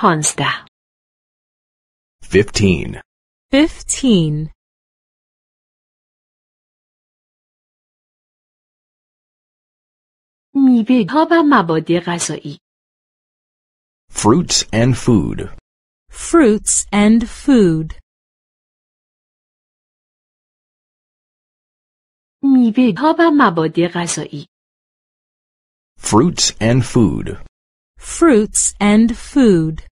پانزده Fifteen. میوه ها و مواد غذایی fruits and food, fruits and food, میوه ها و مواد غذایی fruits and food fruits and food.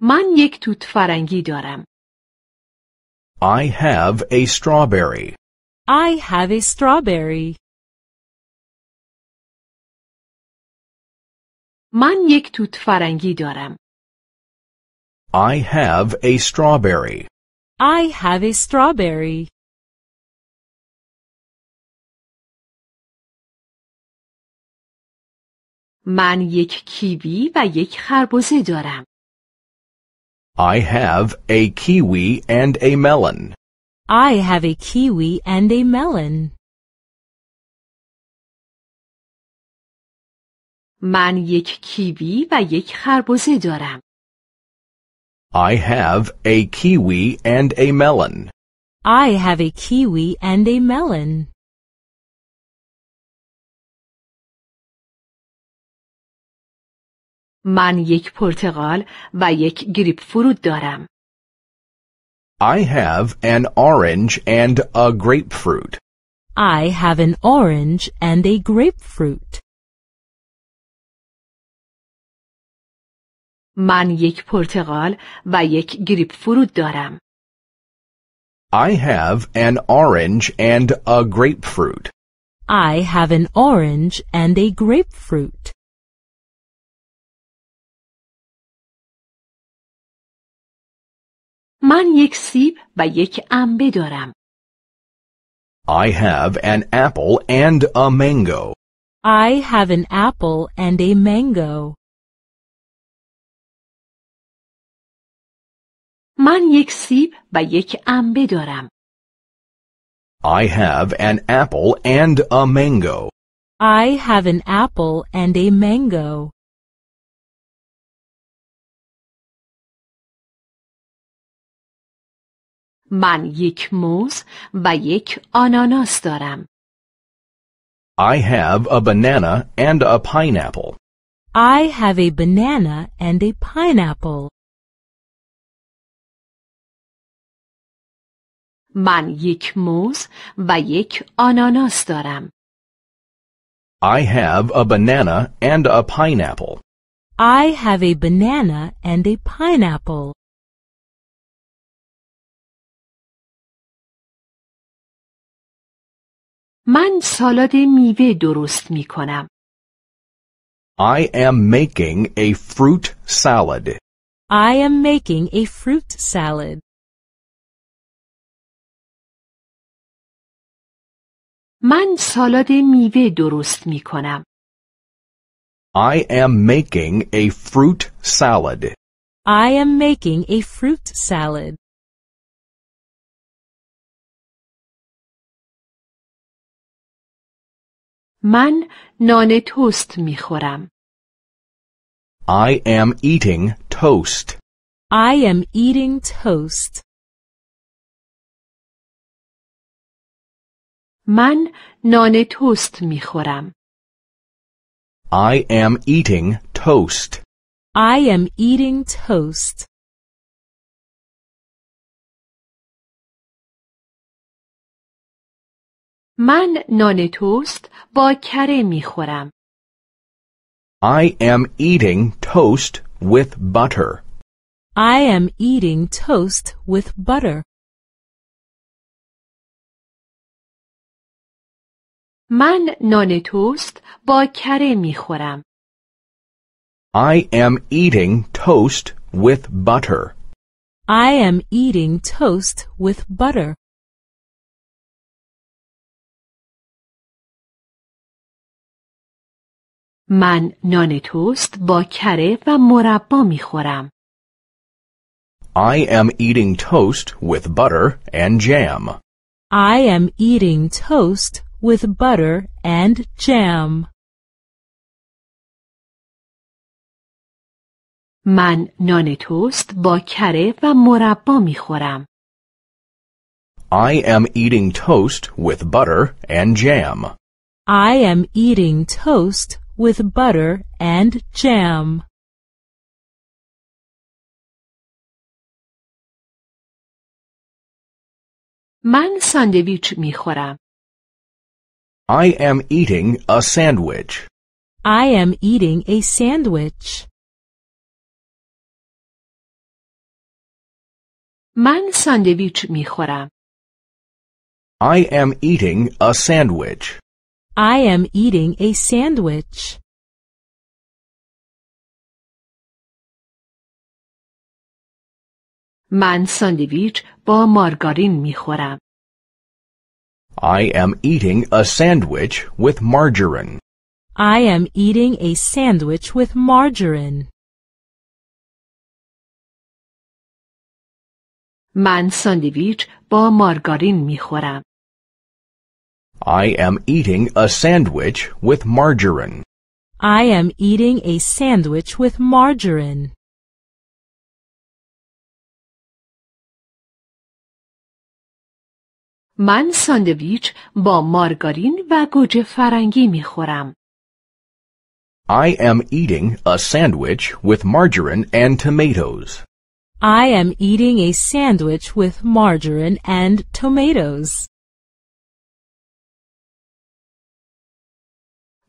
من یک توت فرنگی دارم. I have a strawberry. I have a strawberry. من یک توت فرنگی دارم. I have a strawberry. I have a strawberry. من یک کیوی و یک خربزه دارم. I have a kiwi and a melon. I have a kiwi and a melon. من یک کیوی و یک خربزه دارم. I have a kiwi and a melon. I have a kiwi and a melon. من یک پرتقال و یک گریپ دارم. I have an orange and a grapefruit. I have an orange and a grapefruit. من یک پرتقال و یک گریپ دارم. I have an orange and a grapefruit. I have an orange and a grapefruit. من یک سیب و یک انبه دارم. I have an apple and a mango. I have an apple and a mango. من یک سیب و یک انبه دارم. I have an apple and a mango. I have an apple and a mango. من یک موز و یک آناناس دارم. I have a banana and a pineapple. I have a banana and a pineapple. من یک موز و یک آناناس دارم. I have a banana and a pineapple. I have a banana and a pineapple. من سالاد میوه درست می کنم. I am making a fruit salad. I am making a fruit salad. من سالاد میوه درست می کنم. I am making a fruit salad. I am making a fruit salad. من نان توست می خورم. I am eating toast. I am eating toast. من نان توست می خورم. I am eating toast. I am eating toast. من نان توست با کره میخورم. I am eating toast with butter. I am eating toast with butter. من نان توست با کره میخورم. I am eating toast with butter. I am eating toast with butter. من نان توست با کره و مربا میخورم. I am eating toast with butter and jam. I am eating toast with butter and jam. من نان توست با کره و مربا میخورم. I am eating toast with butter and jam. I am eating toast with butter and jam. Man ساندویچ میخورم. I am eating a sandwich. I am eating a sandwich. Man ساندویچ میخورم. I am eating a sandwich. I am eating a sandwich. من ساندویچ با مارگارین میخورم. I am eating a sandwich with margarine. I am eating a sandwich with margarine. من ساندویچ با مارگارین میخورم. I am eating a sandwich with margarine. I am eating a sandwich with margarine. من ساندویچ با مارگارین و گوجه فرنگی میخورم. I am eating a sandwich with margarine and tomatoes. I am eating a sandwich with margarine and tomatoes.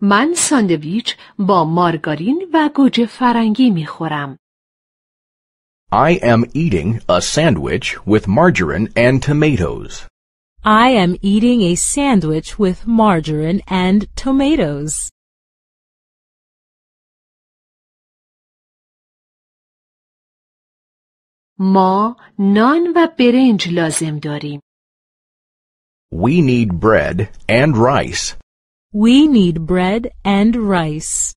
من ساندویچ با مارگارین و گوجه فرنگی I am eating a sandwich with margarine and tomatoes. I am eating a sandwich with margarine and tomatoes. ما نان و برنج لازم داریم. We need bread and rice. We need bread and rice.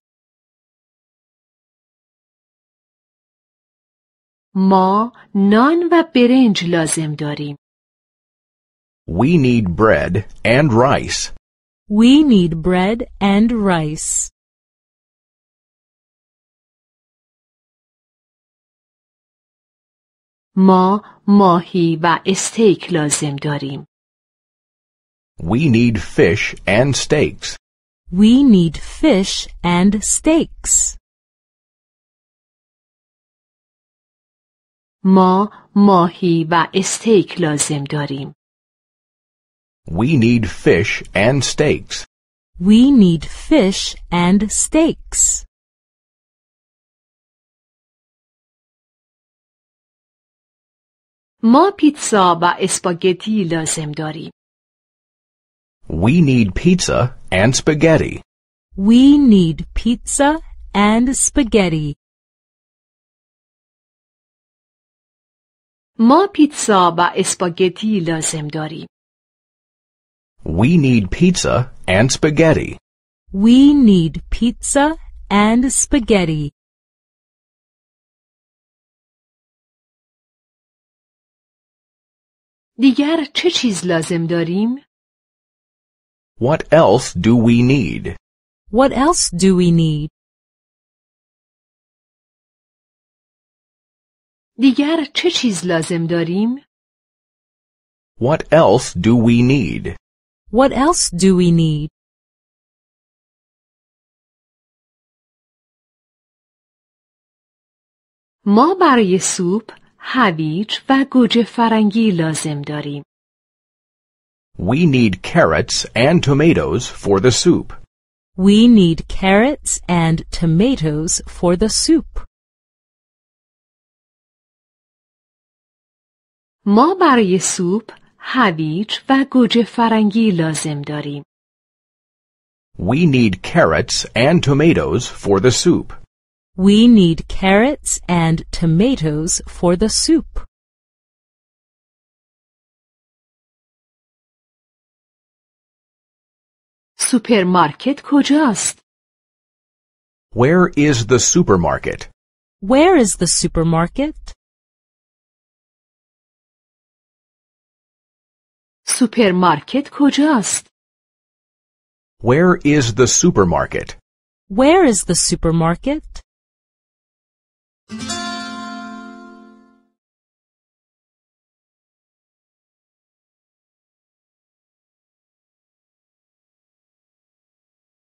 ما نان و برنج لازم داریم. We need bread and rice. We need bread and rice. ما ماهی و استیک لازم داریم. We need fish and steaks. We need fish and steaks. ما ماهی و استیک لازم داریم. We need fish and steaks. We need fish and steaks. ما پیتزا و اسپاگتی لازم داریم. We need pizza and spaghetti. We need pizza and spaghetti. ما پیتزا با اسپاگتی لازم داریم. We need pizza and spaghetti. We need pizza and spaghetti. دیگر چه چیز لازم داریم؟ what else do we need? What else do we need? دیگر چه چیز لازم داریم؟ What else do we need? What else do we need? ما برای سوپ هویج و گوجه فرنگی لازم داریم. We need carrots and tomatoes for the soup. We need carrots and tomatoes for the soup. ما برای سوپ هویج و گوجه فرنگی لازم داریم. We need carrots and tomatoes for the soup. We need carrots and tomatoes for the soup. supermarket کجاست؟ Where is the supermarket? Where is the supermarket? Supermarket کجاست؟ Where is the supermarket? Where is the supermarket?